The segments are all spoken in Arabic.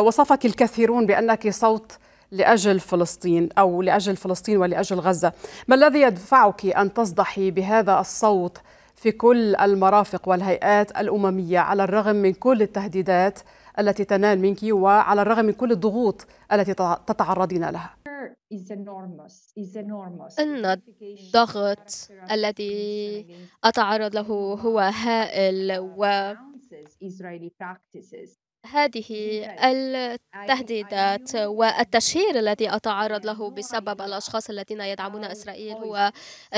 وصفك الكثيرون بأنك صوت لأجل فلسطين أو لأجل فلسطين ولأجل غزة ما الذي يدفعك أن تصدحي بهذا الصوت في كل المرافق والهيئات الأممية على الرغم من كل التهديدات التي تنال منك وعلى الرغم من كل الضغوط التي تتعرضين لها إن الضغط الذي أتعرض له هو هائل و هذه إيه. التهديدات أيوه، أيوه. والتشهير الذي أتعرض له أيوه، بسبب الأشخاص الذين يدعمون إسرائيل هو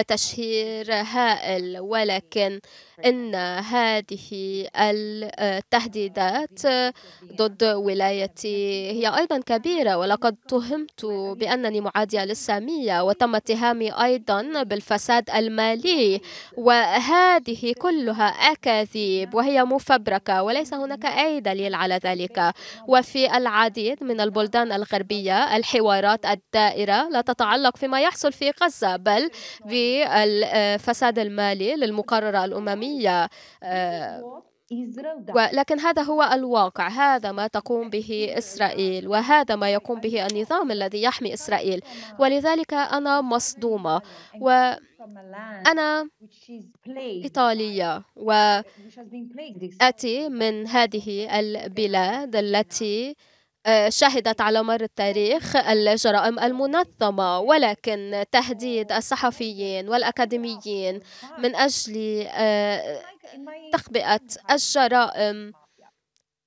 تشهير هائل ولكن إيه. إن هذه التهديدات ضد ولايتي هي أيضا كبيرة ولقد تهمت بأنني معادية للسامية وتم اتهامي أيضا بالفساد المالي وهذه كلها أكاذيب وهي مفبركة وليس هناك أي دليل على ذلك وفي العديد من البلدان الغربية الحوارات الدائرة لا تتعلق فيما يحصل في غزة بل بالفساد المالي للمقررة الأممية آه، ولكن هذا هو الواقع هذا ما تقوم به إسرائيل وهذا ما يقوم به النظام الذي يحمي إسرائيل ولذلك أنا مصدومة و أنا إيطالية وأتي من هذه البلاد التي آه، شهدت على مر التاريخ الجرائم المنظمة ولكن تهديد الصحفيين والأكاديميين من أجل آه، تخبئة الجرائم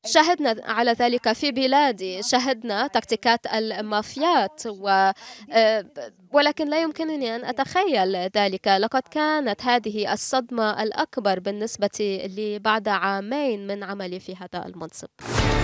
شهدنا على ذلك في بلادي شهدنا تكتيكات المافيات و... آه، ولكن لا يمكنني أن أتخيل ذلك لقد كانت هذه الصدمة الأكبر بالنسبة لي بعد عامين من عملي في هذا المنصب